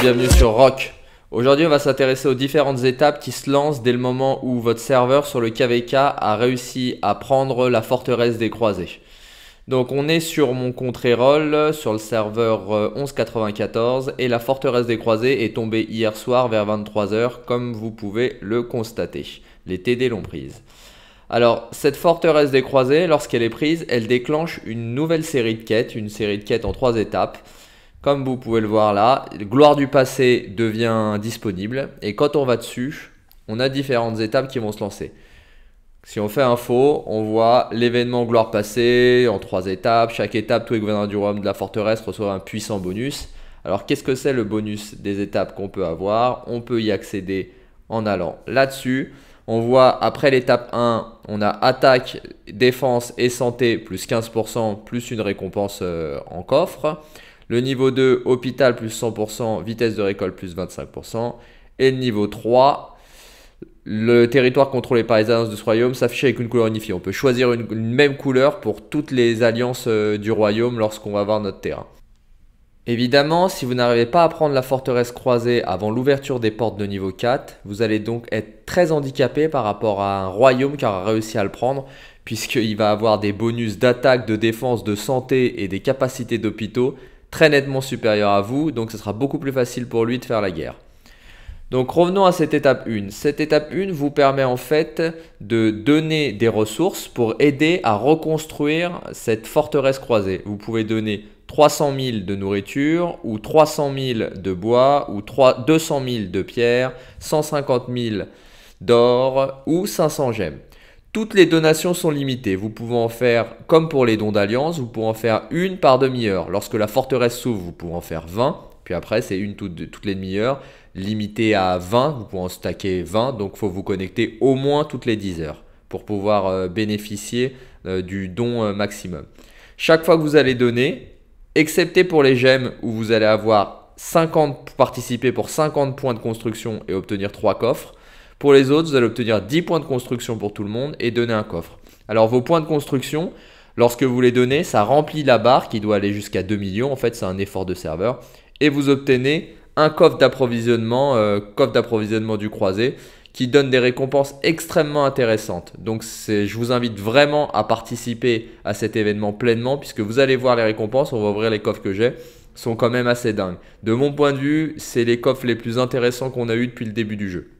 bienvenue sur Rock. Aujourd'hui, on va s'intéresser aux différentes étapes qui se lancent dès le moment où votre serveur sur le KVK a réussi à prendre la forteresse des croisés. Donc on est sur mon contre roll sur le serveur 1194 euh, et la forteresse des croisés est tombée hier soir vers 23h comme vous pouvez le constater. Les TD l'ont prise. Alors, cette forteresse des croisés, lorsqu'elle est prise, elle déclenche une nouvelle série de quêtes, une série de quêtes en trois étapes. Comme vous pouvez le voir là, gloire du passé devient disponible. Et quand on va dessus, on a différentes étapes qui vont se lancer. Si on fait info, on voit l'événement gloire passée en trois étapes. Chaque étape, tous les gouverneurs du royaume de la forteresse reçoivent un puissant bonus. Alors qu'est-ce que c'est le bonus des étapes qu'on peut avoir On peut y accéder en allant là-dessus. On voit après l'étape 1, on a attaque, défense et santé plus 15%, plus une récompense euh, en coffre. Le niveau 2, hôpital plus 100%, vitesse de récolte plus 25%. Et le niveau 3, le territoire contrôlé par les alliances de ce royaume s'affiche avec une couleur unifiée. On peut choisir une, même couleur pour toutes les alliances euh, du royaume lorsqu'on va voir notre terrain. Évidemment, si vous n'arrivez pas à prendre la forteresse croisée avant l'ouverture des portes de niveau 4, vous allez donc être très handicapé par rapport à un royaume qui aura réussi à le prendre, puisqu'il va avoir des bonus d'attaque, de défense, de santé et des capacités d'hôpitaux très nettement supérieur à vous, donc ce sera beaucoup plus facile pour lui de faire la guerre. Donc revenons à cette étape 1. Cette étape 1 vous permet en fait de donner des ressources pour aider à reconstruire cette forteresse croisée. Vous pouvez donner 300 000 de nourriture ou 300 000 de bois ou 200 000 de pierre, 150 000 d'or ou 500 gemmes. Toutes les donations sont limitées. Vous pouvez en faire, comme pour les dons d'alliance, vous pouvez en faire une par demi-heure. Lorsque la forteresse s'ouvre, vous pouvez en faire 20. Puis après, c'est une toutes, toutes les demi-heures, limitée à 20. Vous pouvez en stacker 20. Donc, il faut vous connecter au moins toutes les 10 heures pour pouvoir euh, bénéficier euh, du don euh, maximum. Chaque fois que vous allez donner, excepté pour les gemmes où vous allez avoir 50 participer pour 50 points de construction et obtenir 3 coffres, pour les autres, vous allez obtenir 10 points de construction pour tout le monde et donner un coffre. Alors vos points de construction, lorsque vous les donnez, ça remplit la barre qui doit aller jusqu'à 2 millions. En fait, c'est un effort de serveur. Et vous obtenez un coffre d'approvisionnement, euh, coffre d'approvisionnement du croisé qui donne des récompenses extrêmement intéressantes. Donc je vous invite vraiment à participer à cet événement pleinement puisque vous allez voir les récompenses, on va ouvrir les coffres que j'ai, sont quand même assez dingues. De mon point de vue, c'est les coffres les plus intéressants qu'on a eu depuis le début du jeu.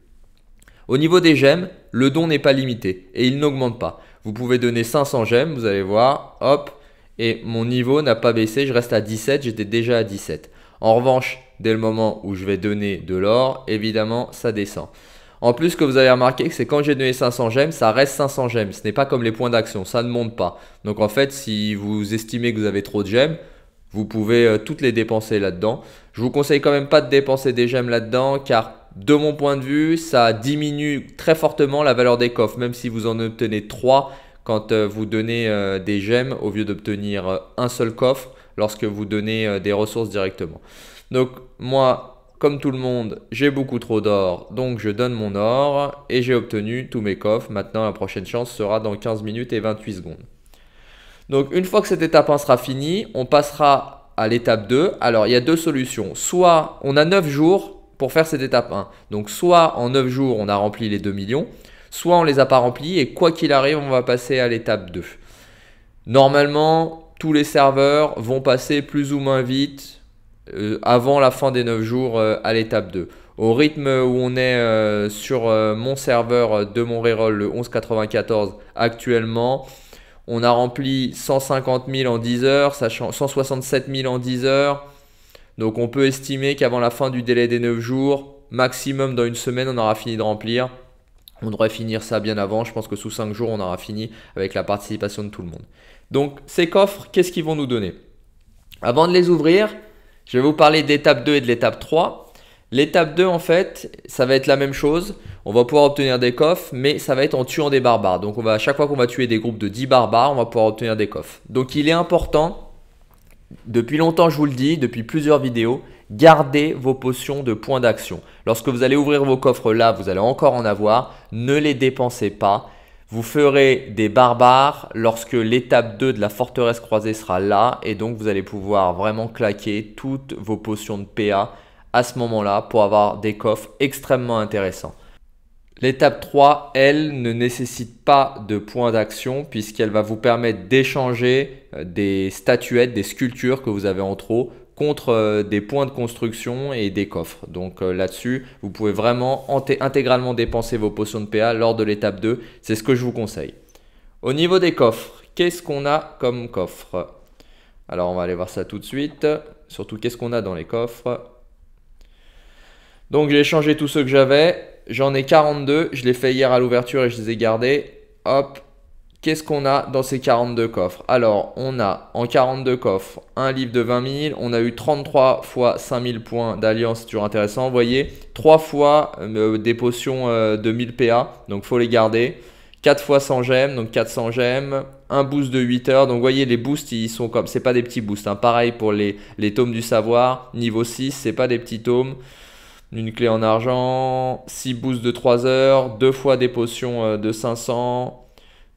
Au niveau des gemmes, le don n'est pas limité et il n'augmente pas. Vous pouvez donner 500 gemmes, vous allez voir, hop, et mon niveau n'a pas baissé, je reste à 17, j'étais déjà à 17. En revanche, dès le moment où je vais donner de l'or, évidemment, ça descend. En plus, ce que vous avez remarqué, c'est quand j'ai donné 500 gemmes, ça reste 500 gemmes. Ce n'est pas comme les points d'action, ça ne monte pas. Donc en fait, si vous estimez que vous avez trop de gemmes, vous pouvez euh, toutes les dépenser là-dedans. Je vous conseille quand même pas de dépenser des gemmes là-dedans, car de mon point de vue, ça diminue très fortement la valeur des coffres, même si vous en obtenez 3 quand euh, vous donnez euh, des gemmes au lieu d'obtenir euh, un seul coffre lorsque vous donnez des ressources directement. Donc moi, comme tout le monde, j'ai beaucoup trop d'or, donc je donne mon or et j'ai obtenu tous mes coffres. Maintenant, la prochaine chance sera dans 15 minutes et 28 secondes. Donc une fois que cette étape 1 sera finie, on passera à l'étape 2. Alors il y a deux solutions. Soit on a 9 jours pour faire cette étape 1. Donc soit en 9 jours, on a rempli les 2 millions, soit on les a pas remplis et quoi qu'il arrive, on va passer à l'étape 2. Normalement, tous les serveurs vont passer plus ou moins vite euh, avant la fin des 9 jours euh, à l'étape 2. Au rythme où on est euh, sur mon serveur de mon reroll le 1194 actuellement, on a rempli 150 000 en 10 heures, sachant 167 000 en 10 heures, donc on peut estimer qu'avant la fin du délai des 9 jours, maximum dans une semaine, on aura fini de remplir. On devrait finir ça bien avant. Je pense que sous 5 jours, on aura fini avec la participation de tout le monde. Donc ces coffres, qu'est-ce qu'ils vont nous donner Avant de les ouvrir, je vais vous parler d'étape 2 et de l'étape 3. L'étape 2, en fait, ça va être la même chose. On va pouvoir obtenir des coffres, mais ça va être en tuant des barbares. Donc, on va, à chaque fois qu'on va tuer des groupes de 10 barbares, on va pouvoir obtenir des coffres. Donc, il est important depuis longtemps, je vous le dis, depuis plusieurs vidéos, gardez vos potions de points d'action. Lorsque vous allez ouvrir vos coffres là, vous allez encore en avoir. Ne les dépensez pas. Vous ferez des barbares lorsque l'étape 2 de la forteresse croisée sera là et donc vous allez pouvoir vraiment claquer toutes vos potions de PA à ce moment-là pour avoir des coffres extrêmement intéressants. L'étape 3, elle, ne nécessite pas de points d'action puisqu'elle va vous permettre d'échanger euh, des statuettes, des sculptures que vous avez en trop contre euh, des points de construction et des coffres. Donc euh, là-dessus, vous pouvez vraiment intégralement dépenser vos potions de PA lors de l'étape 2. C'est ce que je vous conseille. Au niveau des coffres, qu'est-ce qu'on a comme coffre Alors on va aller voir ça tout de suite. Surtout, qu'est-ce qu'on a dans les coffres Donc j'ai changé tous ceux que j'avais. J'en ai 42, je l'ai fait hier à l'ouverture et je les ai gardés. Hop, qu'est-ce qu'on a dans ces 42 coffres Alors, on a en 42 coffres un livre de 20 000, on a eu 33 fois 5 000 points d'alliance, C'est toujours intéressant. Vous voyez, 3 fois euh, des potions euh, de de 1000 PA, donc faut les garder. 4 fois 100 gemmes, donc 400 gemmes, un boost de 8 heures. Donc vous voyez, les boosts, ils sont comme, c'est pas des petits boosts. Hein. Pareil pour les, les tomes du savoir, niveau 6, c'est pas des petits tomes une clé en argent, 6 boosts de 3 heures, 2 fois des potions euh, de 500,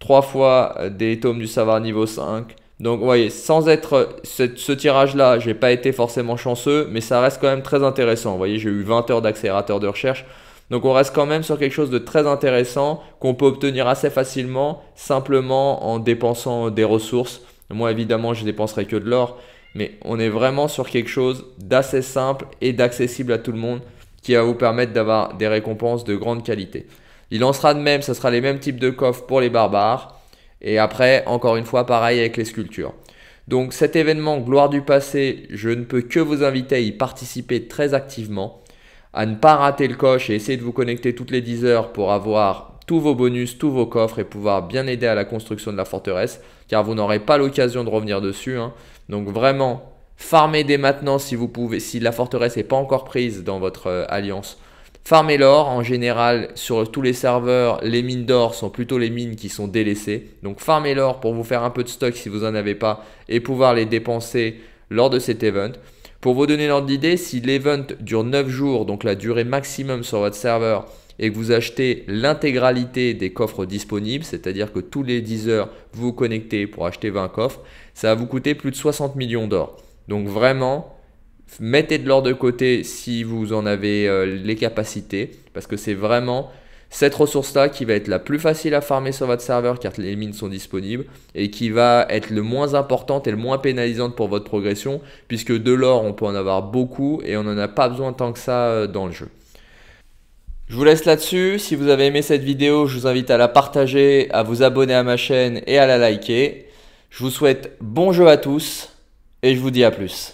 3 fois euh, des tomes du savoir niveau 5. Donc vous voyez, sans être ce, ce tirage-là, j'ai pas été forcément chanceux, mais ça reste quand même très intéressant. Vous voyez, j'ai eu 20 heures d'accélérateur de recherche. Donc on reste quand même sur quelque chose de très intéressant qu'on peut obtenir assez facilement, simplement en dépensant euh, des ressources. Moi évidemment, je dépenserai que de l'or, mais on est vraiment sur quelque chose d'assez simple et d'accessible à tout le monde qui va vous permettre d'avoir des récompenses de grande qualité. Il en sera de même, ce sera les mêmes types de coffres pour les barbares. Et après, encore une fois, pareil avec les sculptures. Donc cet événement Gloire du passé, je ne peux que vous inviter à y participer très activement, à ne pas rater le coche et essayer de vous connecter toutes les 10 heures pour avoir tous vos bonus, tous vos coffres et pouvoir bien aider à la construction de la forteresse, car vous n'aurez pas l'occasion de revenir dessus. Hein. Donc vraiment, Farmez dès maintenant si vous pouvez, si la forteresse n'est pas encore prise dans votre euh, alliance. Farmez l'or, en général, sur tous les serveurs, les mines d'or sont plutôt les mines qui sont délaissées. Donc farmez l'or pour vous faire un peu de stock si vous n'en avez pas et pouvoir les dépenser lors de cet event. Pour vous donner l'ordre d'idée, si l'event dure 9 jours, donc la durée maximum sur votre serveur, et que vous achetez l'intégralité des coffres disponibles, c'est-à-dire que tous les 10 heures, vous vous connectez pour acheter 20 coffres, ça va vous coûter plus de 60 millions d'or. Donc vraiment, mettez de l'or de côté si vous en avez euh, les capacités, parce que c'est vraiment cette ressource-là qui va être la plus facile à farmer sur votre serveur car les mines sont disponibles et qui va être le moins importante et le moins pénalisante pour votre progression puisque de l'or on peut en avoir beaucoup et on n'en a pas besoin tant que ça euh, dans le jeu. Je vous laisse là-dessus, si vous avez aimé cette vidéo je vous invite à la partager, à vous abonner à ma chaîne et à la liker. Je vous souhaite bon jeu à tous et je vous dis à plus.